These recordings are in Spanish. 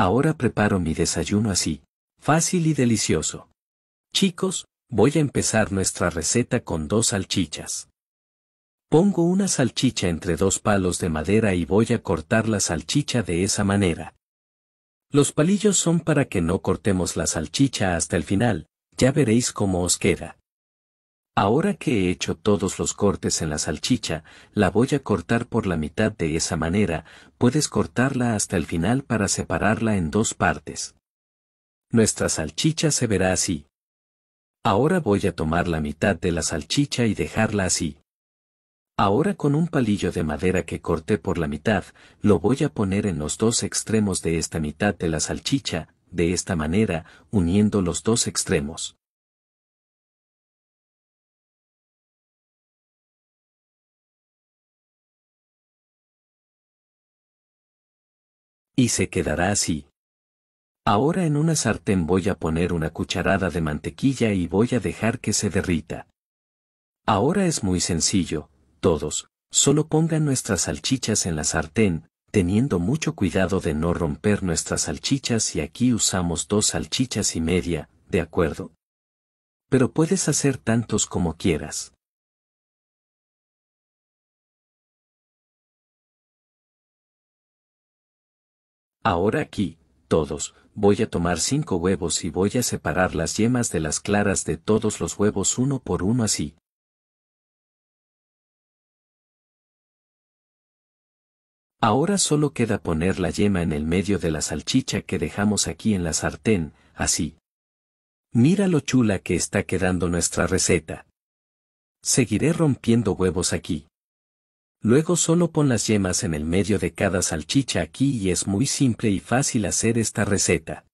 Ahora preparo mi desayuno así, fácil y delicioso. Chicos, voy a empezar nuestra receta con dos salchichas. Pongo una salchicha entre dos palos de madera y voy a cortar la salchicha de esa manera. Los palillos son para que no cortemos la salchicha hasta el final, ya veréis cómo os queda. Ahora que he hecho todos los cortes en la salchicha, la voy a cortar por la mitad de esa manera, puedes cortarla hasta el final para separarla en dos partes. Nuestra salchicha se verá así. Ahora voy a tomar la mitad de la salchicha y dejarla así. Ahora con un palillo de madera que corté por la mitad, lo voy a poner en los dos extremos de esta mitad de la salchicha, de esta manera, uniendo los dos extremos. Y se quedará así. Ahora en una sartén voy a poner una cucharada de mantequilla y voy a dejar que se derrita. Ahora es muy sencillo, todos, solo pongan nuestras salchichas en la sartén, teniendo mucho cuidado de no romper nuestras salchichas y aquí usamos dos salchichas y media, ¿de acuerdo? Pero puedes hacer tantos como quieras. Ahora aquí, todos, voy a tomar cinco huevos y voy a separar las yemas de las claras de todos los huevos uno por uno así. Ahora solo queda poner la yema en el medio de la salchicha que dejamos aquí en la sartén, así. Mira lo chula que está quedando nuestra receta. Seguiré rompiendo huevos aquí. Luego solo pon las yemas en el medio de cada salchicha aquí y es muy simple y fácil hacer esta receta.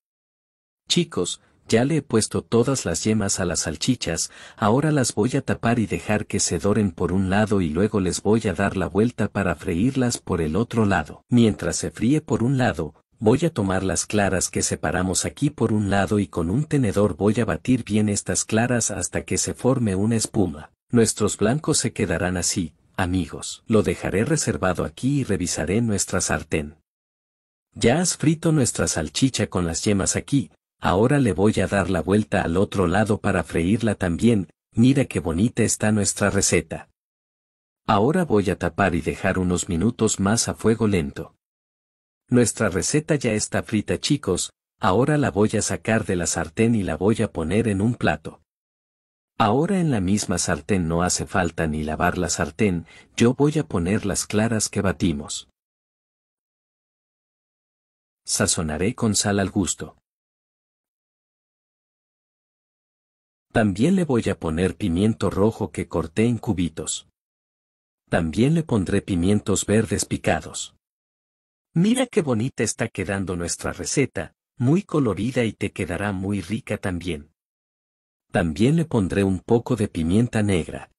Chicos, ya le he puesto todas las yemas a las salchichas, ahora las voy a tapar y dejar que se doren por un lado y luego les voy a dar la vuelta para freírlas por el otro lado. Mientras se fríe por un lado, voy a tomar las claras que separamos aquí por un lado y con un tenedor voy a batir bien estas claras hasta que se forme una espuma. Nuestros blancos se quedarán así, amigos. Lo dejaré reservado aquí y revisaré nuestra sartén. Ya has frito nuestra salchicha con las yemas aquí, ahora le voy a dar la vuelta al otro lado para freírla también, mira qué bonita está nuestra receta. Ahora voy a tapar y dejar unos minutos más a fuego lento. Nuestra receta ya está frita chicos, ahora la voy a sacar de la sartén y la voy a poner en un plato. Ahora en la misma sartén no hace falta ni lavar la sartén, yo voy a poner las claras que batimos. Sazonaré con sal al gusto. También le voy a poner pimiento rojo que corté en cubitos. También le pondré pimientos verdes picados. Mira qué bonita está quedando nuestra receta, muy colorida y te quedará muy rica también. También le pondré un poco de pimienta negra.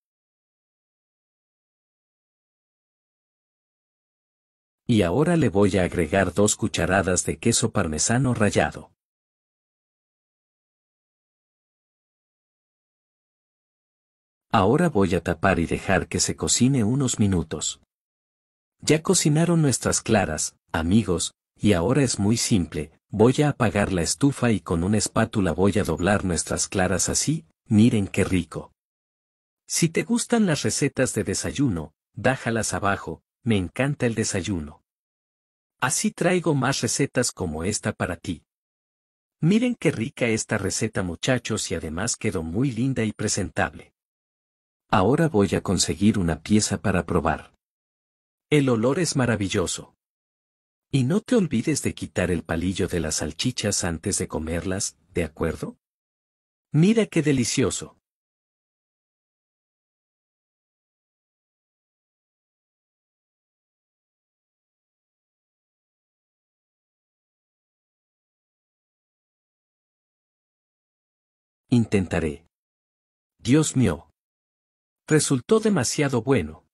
Y ahora le voy a agregar dos cucharadas de queso parmesano rallado. Ahora voy a tapar y dejar que se cocine unos minutos. Ya cocinaron nuestras claras, amigos, y ahora es muy simple, Voy a apagar la estufa y con una espátula voy a doblar nuestras claras así, miren qué rico. Si te gustan las recetas de desayuno, dájalas abajo, me encanta el desayuno. Así traigo más recetas como esta para ti. Miren qué rica esta receta muchachos y además quedó muy linda y presentable. Ahora voy a conseguir una pieza para probar. El olor es maravilloso. Y no te olvides de quitar el palillo de las salchichas antes de comerlas, ¿de acuerdo? Mira qué delicioso. Intentaré. Dios mío. Resultó demasiado bueno.